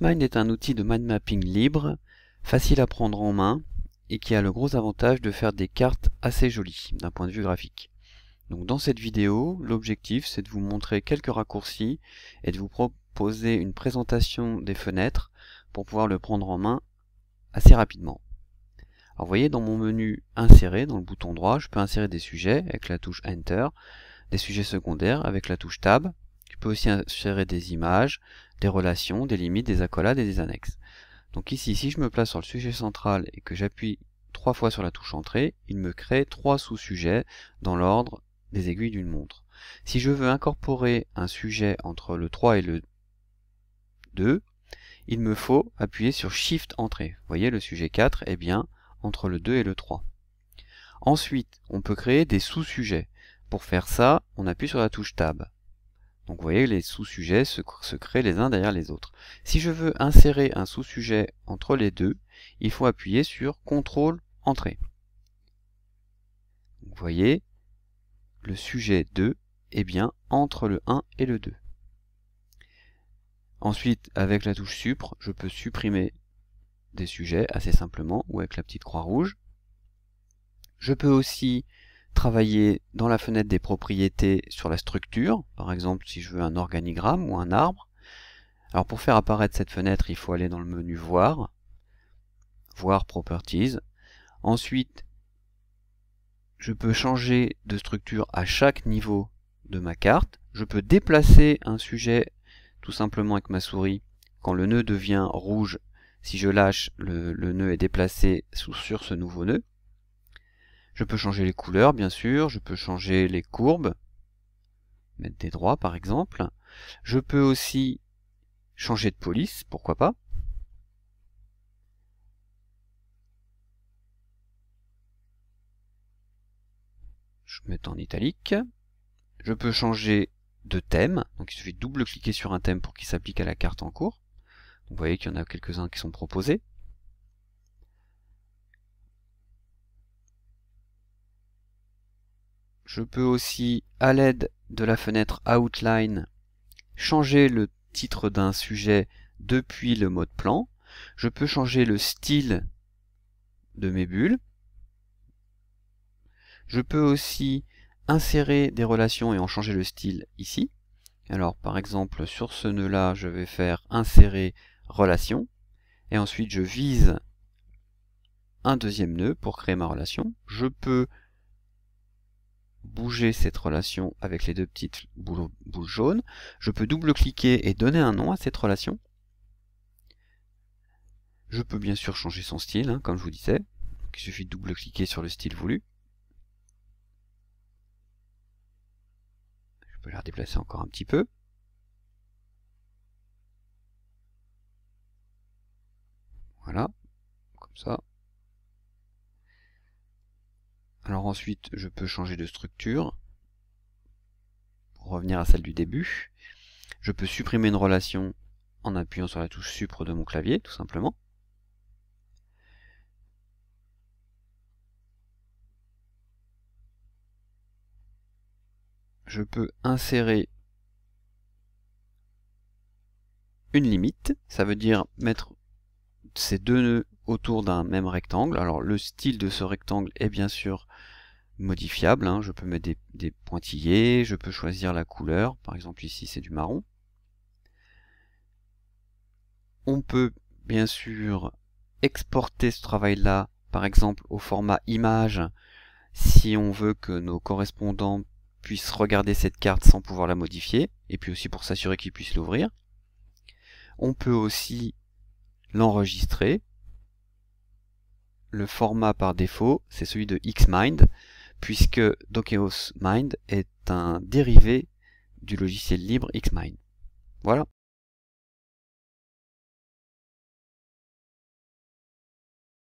Mind est un outil de mind mapping libre, facile à prendre en main et qui a le gros avantage de faire des cartes assez jolies d'un point de vue graphique. Donc dans cette vidéo, l'objectif c'est de vous montrer quelques raccourcis et de vous proposer une présentation des fenêtres pour pouvoir le prendre en main assez rapidement. Alors vous voyez dans mon menu insérer, dans le bouton droit, je peux insérer des sujets avec la touche Enter, des sujets secondaires avec la touche Tab, je peux aussi insérer des images, des relations, des limites, des accolades et des annexes. Donc ici, si je me place sur le sujet central et que j'appuie trois fois sur la touche Entrée, il me crée trois sous-sujets dans l'ordre des aiguilles d'une montre. Si je veux incorporer un sujet entre le 3 et le 2, il me faut appuyer sur Shift Entrée. Vous voyez, le sujet 4 est bien entre le 2 et le 3. Ensuite, on peut créer des sous-sujets. Pour faire ça, on appuie sur la touche Tab. Donc vous voyez, les sous-sujets se, créent les uns derrière les autres. Si je veux insérer un sous-sujet entre les deux, il faut appuyer sur CTRL Entrée. Vous voyez, le sujet 2 est bien entre le 1 et le 2. Ensuite, avec la touche SUPRE, je peux supprimer des sujets assez simplement, ou avec la petite croix rouge. Je peux aussi travailler dans la fenêtre des propriétés sur la structure, par exemple si je veux un organigramme ou un arbre. Alors pour faire apparaître cette fenêtre, il faut aller dans le menu Voir, Voir Properties. Ensuite, je peux changer de structure à chaque niveau de ma carte. Je peux déplacer un sujet tout simplement avec ma souris. Quand le nœud devient rouge, si je lâche, le, nœud est déplacé sur ce nouveau nœud. Je peux changer les couleurs, bien sûr, je peux changer les courbes, mettre des droits par exemple. Je peux aussi changer de police, pourquoi pas. Je mets en italique. Je peux changer de thème, donc il suffit de double-cliquer sur un thème pour qu'il s'applique à la carte en cours. Vous voyez qu'il y en a quelques-uns qui sont proposés. Je peux aussi, à l'aide de la fenêtre Outline, changer le titre d'un sujet depuis le mode plan. Je peux changer le style de mes bulles. Je peux aussi insérer des relations et en changer le style ici. Alors par exemple sur ce nœud là je vais faire insérer relation et ensuite je vise un deuxième nœud pour créer ma relation. Je peux bouger cette relation avec les deux petites boules, jaunes. Je peux double-cliquer et donner un nom à cette relation. Je peux bien sûr changer son style, hein, comme je vous disais. il suffit de double-cliquer sur le style voulu. Je peux la déplacer encore un petit peu. Voilà, comme ça. Alors ensuite, je peux changer de structure pour revenir à celle du début. Je peux supprimer une relation en appuyant sur la touche supre de mon clavier, tout simplement. Je peux insérer une limite, ça veut dire mettre ces deux nœuds autour d'un même rectangle. Alors le style de ce rectangle est bien sûr modifiable, hein. je peux mettre des, pointillés, je peux choisir la couleur, par exemple ici c'est du marron. On peut bien sûr exporter ce travail-là, par exemple au format image, si on veut que nos correspondants puissent regarder cette carte sans pouvoir la modifier, et puis aussi pour s'assurer qu'ils puissent l'ouvrir. On peut aussi l'enregistrer, le format par défaut, c'est celui de Xmind, puisque Dokeos Mind est un dérivé du logiciel libre Xmind. Voilà.